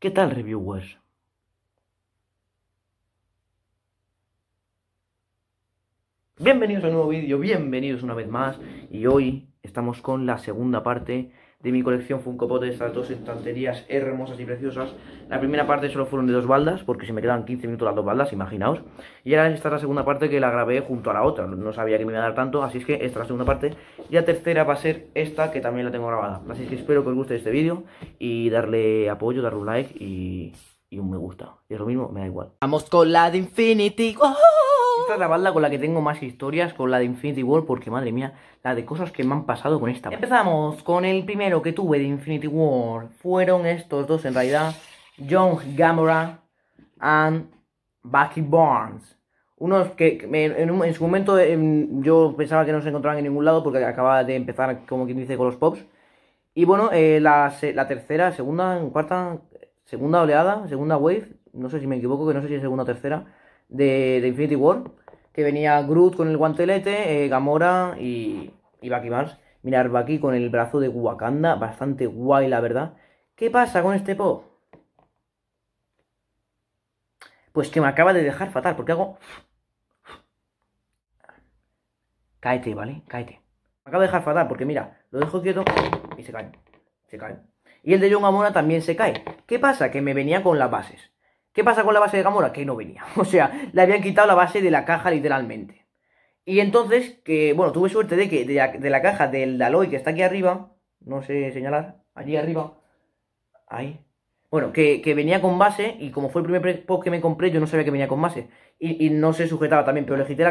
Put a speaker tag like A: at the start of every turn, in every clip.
A: ¿Qué tal, reviewers? Bienvenidos a un nuevo vídeo, bienvenidos una vez más y hoy estamos con la segunda parte de mi colección un Pop de estas dos estanterías hermosas y preciosas. La primera parte solo fueron de dos baldas, porque se me quedan 15 minutos las dos baldas, imaginaos. Y ahora esta es la segunda parte que la grabé junto a la otra, no sabía que me iba a dar tanto, así es que esta es la segunda parte. Y la tercera va a ser esta, que también la tengo grabada. Así que espero que os guste este vídeo y darle apoyo, darle un like y, un me gusta. Y es lo mismo, me da igual. Vamos con la de Infinity. ¡Oh! esta es la banda con la que tengo más historias, con la de Infinity War, porque madre mía, la de cosas que me han pasado con esta. Empezamos con el primero que tuve de Infinity War. Fueron estos dos en realidad, John Gamora and Bucky Barnes. Unos que en, su momento em, yo pensaba que no se encontraban en ningún lado porque acababa de empezar, como quien dice, con los pops. Y bueno, eh, la, la tercera, segunda, cuarta, segunda oleada, segunda wave, no sé si me equivoco, que no sé si es segunda o tercera de, Infinity War, que venía Groot con el guantelete, eh, Gamora y, y Bucky Mars Mirar Bucky con el brazo de Wakanda, bastante guay la verdad. ¿Qué pasa con este pop? Pues que me acaba de dejar fatal, porque hago... Cáete, ¿vale? Cáete. Me acaba de dejar fatal, porque mira, lo dejo quieto y se cae. Se cae. Y el de John Gamora también se cae. ¿Qué pasa? Que me venía con las bases. ¿Qué pasa con la base de Gamora? Que no venía. O sea, le habían quitado la base de la caja literalmente. Y entonces, que bueno, tuve suerte de que de la, caja del Aloy que está aquí arriba, no sé señalar, allí arriba, ahí, bueno, que, venía con base y como fue el primer post que me compré, yo no sabía que venía con base. Y, no se sujetaba también, pero le giré,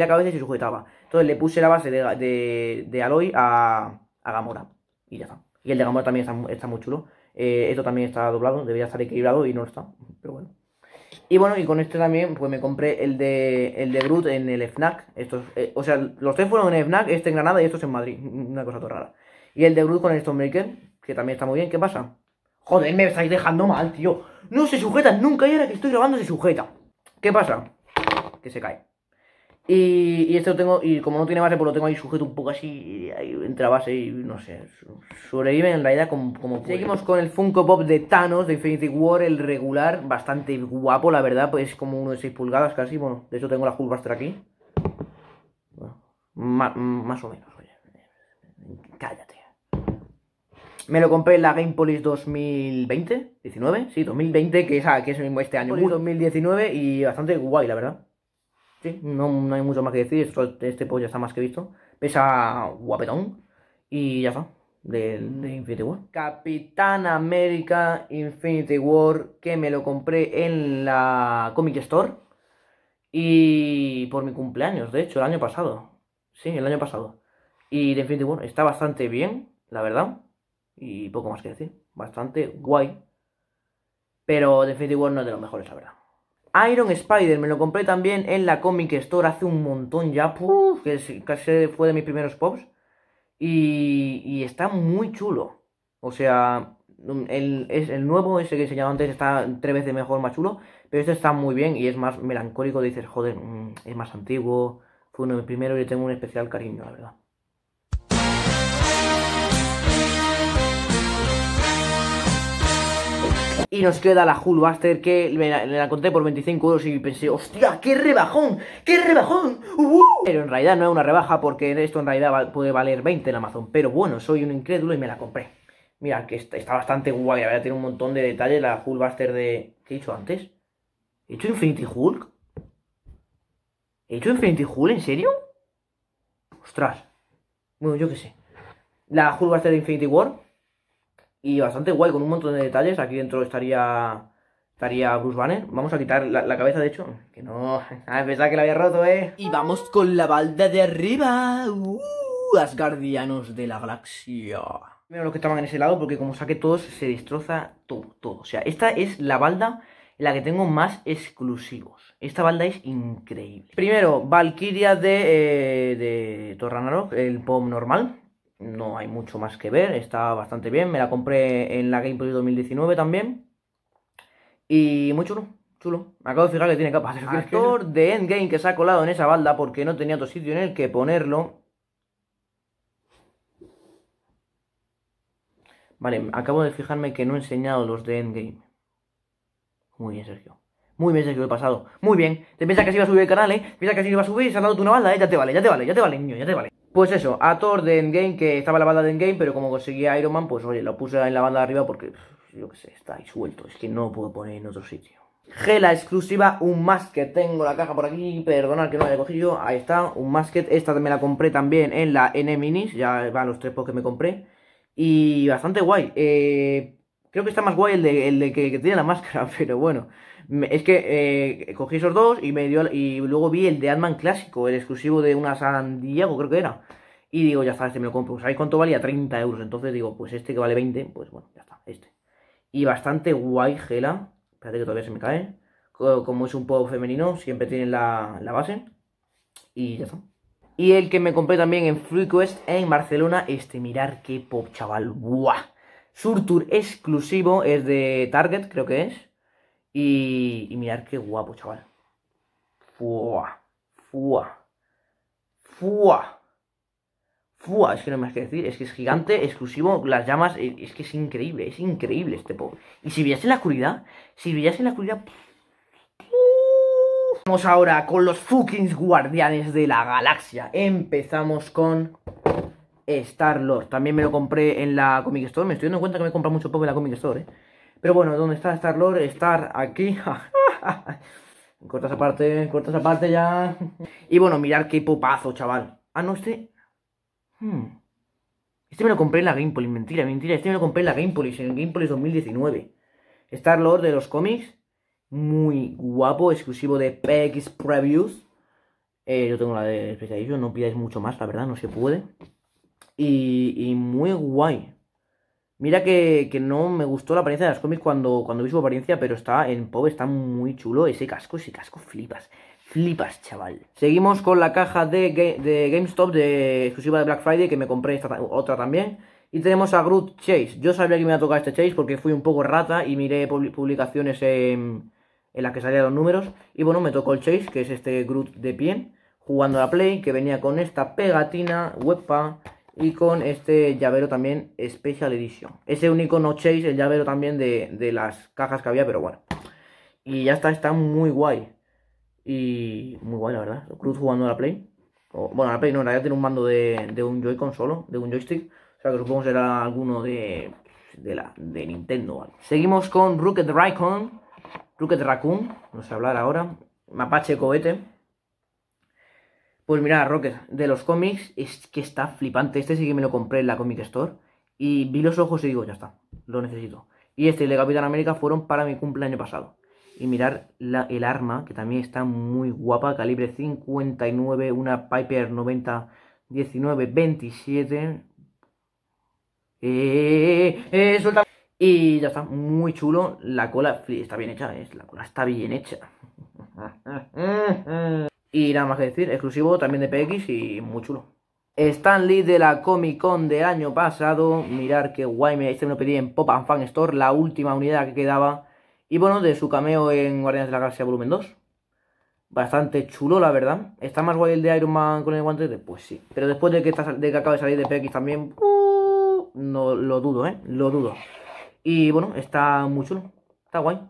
A: la, cabeza y se sujetaba. Entonces le puse la base de, Aloy a, Gamora. Y ya está. Y el de Gamora también está muy chulo. Eh, esto también está doblado, debería estar equilibrado y no está, pero bueno. Y bueno, y con este también, pues me compré el de, el de Groot en el FNAC. Estos, eh, o sea, los tres fueron en el FNAC, este en Granada y estos en Madrid. Una cosa toda rara. Y el de Groot con el Stonemaker, que también está muy bien. ¿Qué pasa? Joder, me estáis dejando mal, tío. No se sujeta! nunca y ahora que estoy grabando se sujeta. ¿Qué pasa? Que se cae. Y, este lo tengo, y como no tiene base, pues lo tengo ahí sujeto un poco así, ahí entre base y no sé, sobrevive en realidad como, como Seguimos con el Funko Pop de Thanos de Infinity War, el regular, bastante guapo, la verdad, pues es como uno de 6 pulgadas casi, bueno, de hecho tengo la Hulkbuster aquí. más, o menos, oye, cállate. Me lo compré en la Gamepolis 2020, 19, sí, 2020, que es, ah, que es mismo este año. 2019 y bastante guay, la verdad. Sí, no, hay mucho más que decir. Este, este pollo está más que visto. Pesa guapetón. Y ya está. De, mm. Infinity War. Capitán América Infinity War, que me lo compré en la Comic Store. Y por mi cumpleaños, de hecho, el año pasado. Sí, el año pasado. Y de Infinity War está bastante bien, la verdad. Y poco más que decir. Bastante guay. Pero de Infinity War no es de los mejores, la verdad. Iron Spider, me lo compré también en la Comic Store hace un montón ya, que casi fue de mis primeros pops. Y, está muy chulo. O sea, mm, el, es el nuevo, ese que he enseñado antes, está tres veces mejor, más chulo. Pero este está muy bien y es más melancólico. Dices, joder, mm, es más antiguo. Fue uno de mis primeros y tengo un especial cariño, la verdad. Y nos queda la Hulbuster que me la, conté por 25 euros y pensé, hostia, qué rebajón, qué rebajón. Uh". Pero en realidad no es una rebaja porque esto en realidad puede valer 20 en Amazon. Pero bueno, soy un incrédulo y me la compré. Mira, que está, bastante guay, la tiene un montón de detalles la Hulkbuster de... ¿Qué he dicho antes? ¿He hecho Infinity Hulk? ¿He hecho Infinity Hulk? ¿En serio? Ostras. Bueno, yo qué sé. La Hulkbuster de Infinity War y bastante guay, con un montón de detalles. Aquí dentro estaría estaría Bruce Banner. Vamos a quitar la, cabeza, de hecho. Que no... a verdad que la había roto, ¿eh? Y vamos con la balda de arriba. Uh, Asgardianos de la galaxia. primero los que estaban en ese lado, porque como saque todos, se destroza todo, todo. O sea, esta es la balda en la que tengo más exclusivos. Esta balda es increíble. Primero, Valkyria de, eh, de Torranarok, el POM normal no hay mucho más que ver, está bastante bien. Me la compré en la Gameplay 2019 también. Y muy chulo, chulo. Me acabo de fijar que tiene capas El actor ah, de Endgame que se ha colado en esa balda porque no tenía otro sitio en el que ponerlo. Vale, acabo de fijarme que no he enseñado los de Endgame. Muy bien, Sergio. Muy bien, Sergio, he pasado. Muy bien. Te piensas que así iba a subir el canal, ¿eh? piensas que así iba a subir se ha dado tú una balda, ¿eh? Ya te vale, ya te vale, ya te vale, niño, ya te vale. Pues eso, a Thor de Endgame, que estaba en la banda de Endgame, pero como conseguía Iron Man, pues oye, lo puse en la banda de arriba porque, yo qué sé, está ahí suelto, es que no lo puedo poner en otro sitio. Gela exclusiva, un masket, tengo la caja por aquí, perdonad que no la he cogido, ahí está, un masket, esta me la compré también en la N-Minis, ya van los tres porque que me compré, y bastante guay, eh, Creo que está más guay el de, el de que, tiene la máscara, pero bueno. es que eh, cogí esos dos y me dio y luego vi el de ant clásico, el exclusivo de una San Diego, creo que era. Y digo, ya está, este me lo compro. ¿Sabéis cuánto valía? 30 euros. Entonces digo, pues este que vale 20, pues bueno, ya está, este. Y bastante guay, Gela. Espérate que todavía se me cae. Como es un poco femenino, siempre tiene la, base. Y ya está. Y el que me compré también en FreeQuest en Barcelona, este, mirar qué pop, chaval. guau Surtur exclusivo, es de Target, creo que es. Y, y mirad qué guapo, chaval. Fua, fua, fua, fua. Es que no me más que decir, es que es gigante, exclusivo, las llamas, eh, es, que es increíble, es increíble este pop Y si veías en la oscuridad, si veías en la oscuridad... Vamos ahora con los fucking guardianes de la galaxia. Empezamos con Star Lord. También me lo compré en la Comic Store. Me estoy dando cuenta que me compra mucho poco en la Comic Store, ¿eh? Pero bueno, ¿dónde está Star Lord? Star aquí. cortas corta cortas parte ya. Y bueno, mirar qué popazo, chaval. Ah, no, este. Hmm. Este me lo compré en la Game Mentira, mentira. Este me lo compré en la Game en Game Police 2019. Star Lord de los cómics. Muy guapo, exclusivo de PX Previews. Eh, yo tengo la de yo no pidáis mucho más, la verdad, no se puede y, muy guay. Mira que, no me gustó la apariencia de las cómics cuando, cuando vi su apariencia, pero está en pop, está muy chulo ese casco, ese casco flipas. Flipas, chaval. Seguimos con la caja de, de GameStop de exclusiva de Black Friday, que me compré esta, otra también. Y tenemos a Groot Chase. Yo sabía que me iba a tocar este Chase porque fui un poco rata y miré publicaciones en, en las que salían los números. Y bueno, me tocó el Chase, que es este Groot de pie, jugando a la Play, que venía con esta pegatina, webpa y con este llavero también Special Edition. Ese único no chase, el llavero también de, las cajas que había, pero bueno. Y ya está, está muy guay. Y muy guay, la verdad. Cruz jugando a la Play. bueno, a la Play no, en ya tiene un mando de, un Joy-Con solo, de un joystick. O sea que supongo será alguno de, de, la, de Nintendo. Seguimos con Rocket Raccoon. Rocket Raccoon, vamos a hablar ahora. Mapache Cohete. Pues mira, Rocker, de los cómics es que está flipante. Este sí que me lo compré en la Comic Store y vi los ojos y digo, ya está, lo necesito. Y este y el de Capitán América fueron para mi cumpleaños pasado. Y mirar el arma, que también está muy guapa, calibre 59, una Piper 90, 19, 27. Y ya está, muy chulo. La cola está bien hecha, es, ¿eh? la cola está bien hecha. Y nada más que decir, exclusivo también de PX y muy chulo. Stan Lee de la Comic Con de año pasado. Mirar que guay, me, este me lo pedí en Pop and Fan Store, la última unidad que quedaba. Y bueno, de su cameo en Guardianes de la Galaxia Volumen 2. Bastante chulo, la verdad. ¿Está más guay el de Iron Man con el guante? Pues sí. Pero después de que, de que acabe de salir de PX también... Uh, no, lo dudo, ¿eh? Lo dudo. Y bueno, está muy chulo. Está guay.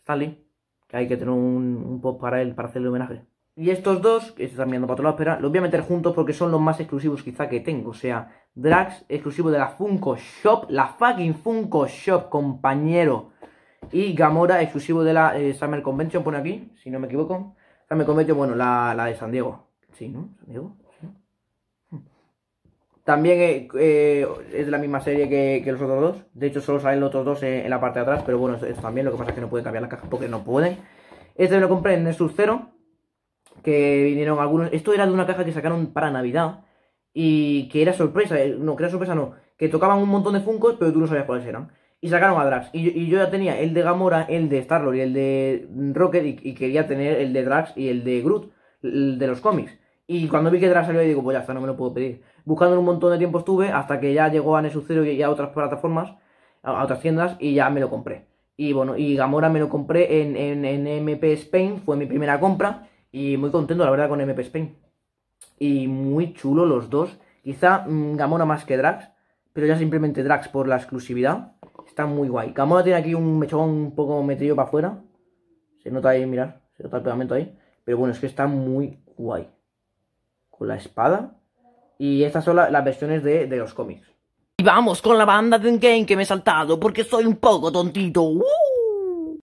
A: Stan Lee. Que hay que tener un, un pop para él, para hacerle homenaje. Y estos dos, que están mirando para otro lado, espera, los voy a meter juntos porque son los más exclusivos quizá que tengo. O sea, Drax, exclusivo de la Funko Shop, la fucking Funko Shop, compañero. Y Gamora, exclusivo de la eh, Summer Convention, pone aquí, si no me equivoco. Summer Convention, bueno, la, de San Diego. Sí, ¿no? San Diego. También eh, eh, es de la misma serie que, los otros dos. De hecho, solo salen los otros dos en, la parte de atrás. Pero bueno, esto, también. Lo que pasa es que no pueden cambiar las cajas porque no pueden. Este me lo compré en el Sub-Zero que vinieron algunos. Esto era de una caja que sacaron para Navidad y que era sorpresa, eh, no, que era sorpresa no, que tocaban un montón de Funcos, pero tú no sabías cuáles eran. Y sacaron a Drax. Y, yo ya tenía el de Gamora, el de Starlord y el de Rocket, y, quería tener el de Drax y el de Groot, el de los cómics. Y cuando vi que Drax salió, digo, pues ya está, no me lo puedo pedir. Buscando un montón de tiempo estuve, hasta que ya llegó a Zero y a otras plataformas, a, otras tiendas, y ya me lo compré. Y bueno, y Gamora me lo compré en, en, en MP Spain, fue mi primera compra y muy contento, la verdad, con MP Spain. Y muy chulo los dos. Quizá Gamora mm, Gamona más que Drax, pero ya simplemente Drax por la exclusividad. Está muy guay. Gamora tiene aquí un mechón un poco metido para afuera. Se nota ahí, mirar, se nota el pegamento ahí. Pero bueno, es que está muy guay. Con la espada. Y estas son las versiones de, los cómics. Y vamos con la banda de game que me he saltado porque soy un poco tontito. ¡Uh!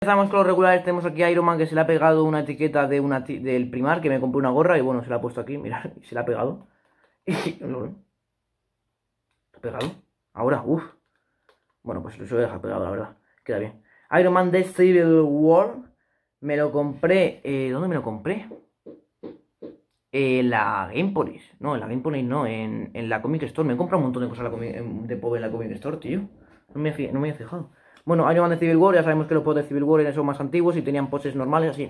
A: Empezamos con los regulares, tenemos aquí a Iron Man que se le ha pegado una etiqueta de una del Primar, que me compré una gorra y bueno, se la ha puesto aquí, mirad, se la ha pegado. ¿Está pegado? Ahora, uff. Bueno, pues lo voy a dejar pegado, la verdad. Queda bien. Iron Man de Civil War. Me lo compré. Eh, ¿Dónde me lo compré? En eh, la Gamepolis. No, en la Gamepolis no, en, la Comic Store. Me he comprado un montón de cosas de pobre en la Comic Store, tío. No me, no me había fijado. Bueno, año más de Civil War, ya sabemos que los pods de Civil War eran más antiguos y tenían poses normales así.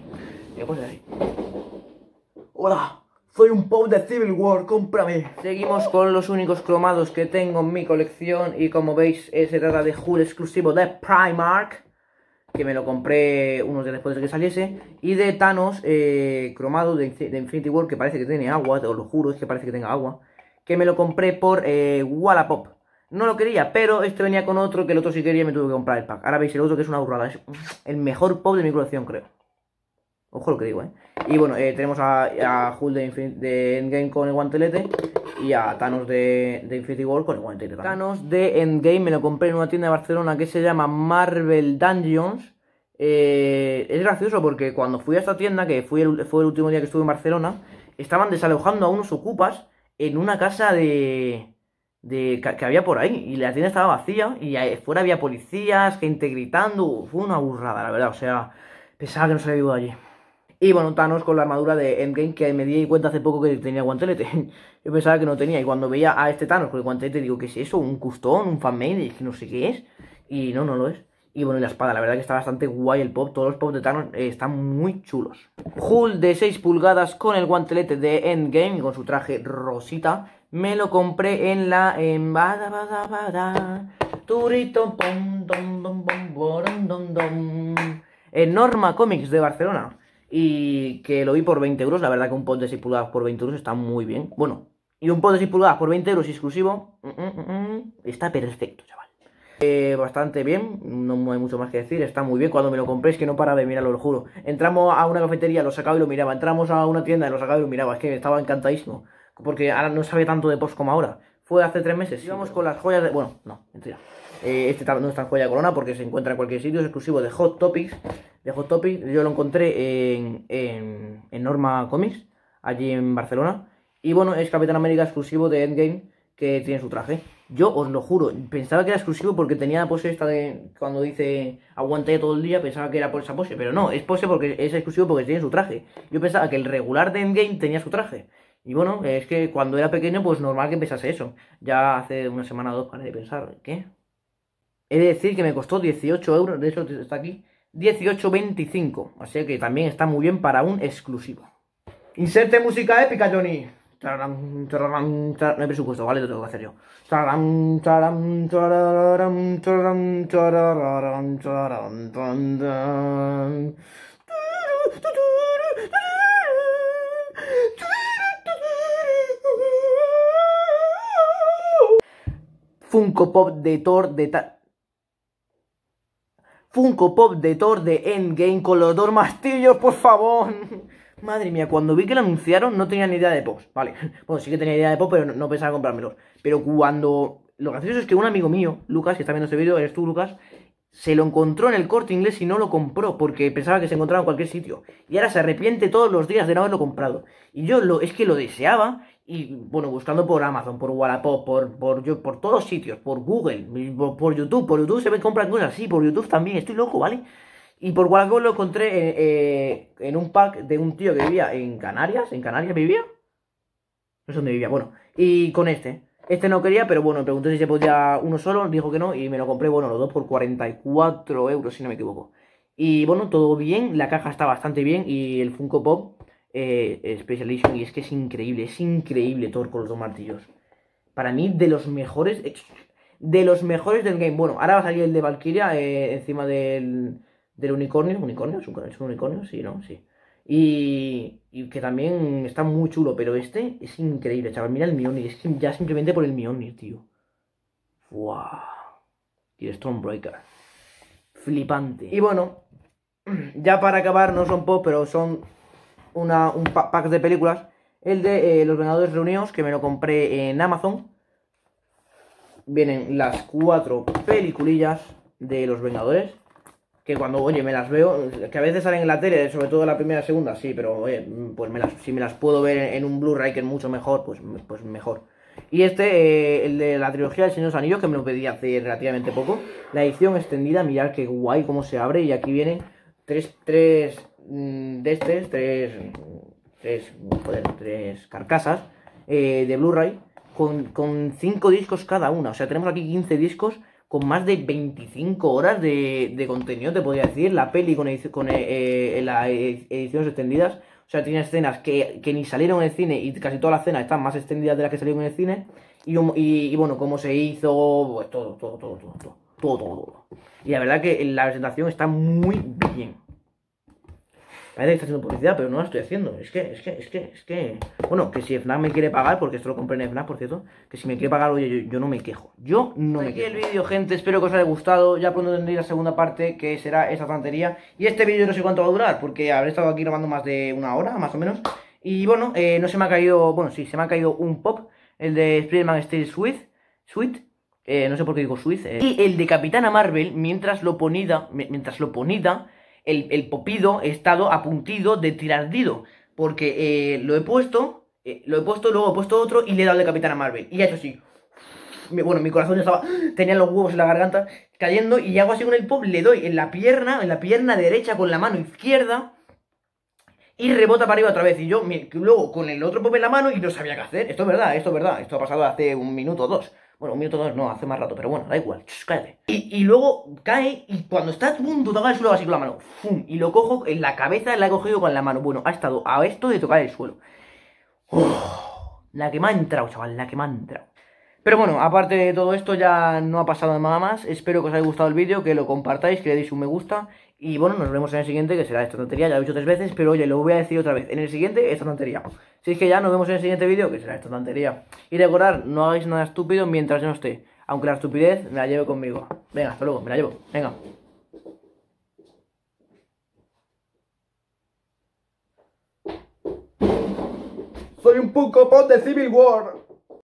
A: ¡Hola! Soy un pop de Civil War, cómprame. Seguimos con los únicos cromados que tengo en mi colección y como veis eh, se trata de Hull exclusivo de Primark que me lo compré unos días después de que saliese, y de Thanos eh, cromado de, Infinity War, que parece que tiene agua, os lo juro, es que parece que tenga agua, que me lo compré por eh, Wallapop. No lo quería, pero este venía con otro que el otro sí quería y me tuve que comprar el pack. Ahora veis el otro que es una burrada. Es el mejor pop de mi colección, creo. Ojo lo que digo, ¿eh? Y bueno, eh, tenemos a, a Hulk de, Endgame con el guantelete y a Thanos de, Infinity War con el guantelete. Thanos de Endgame me lo compré en una tienda de Barcelona que se llama Marvel Dungeons. Eh, es gracioso porque cuando fui a esta tienda, que fue el último día que estuve en Barcelona, estaban desalojando a unos ocupas en una casa de de, que, había por ahí. Y la tienda estaba vacía y fuera había policías, gente gritando. Fue una burrada, la verdad. O sea, pensaba que no se había ido allí. Y bueno, Thanos con la armadura de Endgame que me di cuenta hace poco que tenía guantelete. Yo pensaba que no tenía. Y cuando veía a este Thanos con el guantelete, digo, ¿qué es eso? ¿Un custón? ¿Un fanmade? Y dije, no sé qué es. Y no, no lo es. Y bueno, y la espada, la verdad que está bastante guay el pop. Todos los pop de Thanos eh, están muy chulos. Hulk de 6 pulgadas con el guantelete de Endgame y con su traje rosita. Me lo compré en la... En bada, bada, Turito, pom, En Norma Comics de Barcelona. Y que lo vi por 20 euros. La verdad que un pop de 6 pulgadas por 20 euros está muy bien. Bueno, y un pop de 6 pulgadas por 20 euros exclusivo. Mm, mm, mm, está perfecto, chaval. Eh, bastante bien, no hay mucho más que decir, está muy bien. Cuando me lo compré es que no para de mirarlo, lo juro. Entramos a una cafetería, lo sacaba y lo miraba. Entramos a una tienda, lo sacaba y lo miraba. Es que estaba encantadísimo. Porque ahora no sabe tanto de post como ahora. Fue hace tres meses. Íbamos con las joyas de. Bueno, no, mentira. Eh, este no es tan joya corona porque se encuentra en cualquier sitio, es exclusivo de Hot Topics. De Hot Topics, yo lo encontré en, en, en Norma Comics, allí en Barcelona. Y bueno, es Capitán América exclusivo de Endgame que tiene su traje. Yo os lo juro, pensaba que era exclusivo porque tenía la pose esta de cuando dice aguanté todo el día, pensaba que era por esa pose, pero no, es pose porque es exclusivo porque tiene su traje. Yo pensaba que el regular de Endgame tenía su traje. Y bueno, es que cuando era pequeño, pues normal que pensase eso. Ya hace una semana o dos para de pensar, ¿qué? He de decir que me costó 18 euros, de hecho está aquí, 18.25. Así que también está muy bien para un exclusivo. Inserte música épica, Johnny. No hay presupuesto, ¿vale? Lo tengo que hacer yo. Funko Pop de Thor de Funko Pop de Thor de Endgame con los dos mastillos, por favor. Madre mía, cuando vi que lo anunciaron no tenía ni idea de pop ¿vale? Bueno, sí que tenía idea de pop pero no, pensaba comprármelo Pero cuando... Lo gracioso es que un amigo mío, Lucas, que está viendo este vídeo, eres tú, Lucas, se lo encontró en el corte inglés y no lo compró porque pensaba que se encontraba en cualquier sitio. Y ahora se arrepiente todos los días de no haberlo comprado. Y yo lo, es que lo deseaba y bueno, buscando por Amazon, por Wallapop, por, por, yo, por todos sitios, por Google, por, por YouTube, por YouTube se me compran cosas, así por YouTube también, estoy loco, ¿vale? Y por Wallapop lo encontré eh, eh, en, un pack de un tío que vivía en Canarias. ¿En Canarias vivía? No sé dónde vivía, bueno. Y con este. Este no quería, pero bueno, me pregunté si se podía uno solo, dijo que no, y me lo compré, bueno, los dos por 44 euros, si no me equivoco. Y bueno, todo bien, la caja está bastante bien, y el Funko Pop eh, Special Edition, y es que es increíble, es increíble todo con los dos martillos. Para mí, de los mejores, de los mejores del game. Bueno, ahora va a salir el de Valkyria encima del del unicornio, unicornio, es un, unicornio, sí, ¿no? Sí. Y, y, que también está muy chulo, pero este es increíble, chaval. Mira el Mionir, es que ya simplemente por el Mionir, tío. ¡Wow! Y Stormbreaker. Flipante. Y bueno, ya para acabar, no son pop, pero son un pack de películas. El de eh, Los Vengadores Reunidos, que me lo compré en Amazon. Vienen las cuatro peliculillas de Los Vengadores que cuando, oye, me las veo, que a veces salen en la tele, sobre todo la primera y segunda, sí, pero, pues si me las puedo ver en un Blu-ray que es mucho mejor, pues, pues mejor. Y este, eh, el de la trilogía del Señor de los Anillos, que me lo pedí hace relativamente poco, la edición extendida, mirad qué guay cómo se abre, y aquí vienen tres, tres, mm, de estos, tres, tres, tres carcasas eh, de Blu-ray, con, con cinco discos cada una, o sea, tenemos aquí 15 discos, con más de 25 horas de, contenido, te podría decir, la peli con, con eh, eh, las ediciones extendidas. O sea, tiene escenas que, ni salieron en el cine y casi todas las escenas están más extendidas de las que salieron en el cine. Y, bueno, cómo se hizo, pues todo, todo, todo, todo, todo. Y la verdad que la presentación está muy bien. Parece que está haciendo publicidad, pero no la estoy haciendo. Es que, es que, es que, es que. Bueno, que si FNAC me quiere pagar, porque esto lo compré en FNAC, por cierto, que si me quiere pagar, oye, yo, no me quejo. Yo no me quejo. aquí el vídeo, gente, espero que os haya gustado. Ya pronto tendréis la segunda parte, que será esta tontería. Y este vídeo no sé cuánto va a durar, porque habré estado aquí grabando más de una hora, más o menos. Y bueno, eh, no se me ha caído. Bueno, sí, se me ha caído un pop, el de Spider-Man Steel Sweet. Sweet, eh, no sé por qué digo Sweet. Eh, y el de Capitana Marvel, mientras lo ponida, mientras lo ponida, el, popido, estado apuntido de tirar Porque eh, lo he puesto, eh, lo he puesto, luego he puesto otro y le he dado de a Marvel. Y ha hecho así. bueno, mi corazón ya estaba, tenía los huevos en la garganta cayendo y hago así con el pop, le doy en la pierna, en la pierna derecha con la mano izquierda y rebota para arriba otra vez. Y yo luego con el otro pop en la mano y no sabía qué hacer. Esto es verdad, esto es verdad, esto ha pasado hace un minuto o dos. Bueno, un minuto no, hace más rato, pero bueno, da igual, cállate. Y, luego cae y cuando está todo mundo, toca el suelo así con la mano, Y lo cojo en la cabeza, la he cogido con la mano. Bueno, ha estado a esto de tocar el suelo. ¡Oh! la que me ha entrado, chaval, la que me ha entrado. Pero bueno, aparte de todo esto ya no ha pasado nada más. Espero que os haya gustado el vídeo, que lo compartáis, que le deis un me gusta. Y bueno, nos vemos en el siguiente, que será esta tontería. Ya lo he dicho tres veces, pero oye, lo voy a decir otra vez. En el siguiente, esta tontería. Si es que ya nos vemos en el siguiente vídeo, que será esta tontería. Y recordad, no hagáis nada estúpido mientras yo no esté. Aunque la estupidez me la llevo conmigo. Venga, hasta luego, me la llevo. Venga. Soy un poco de Civil War.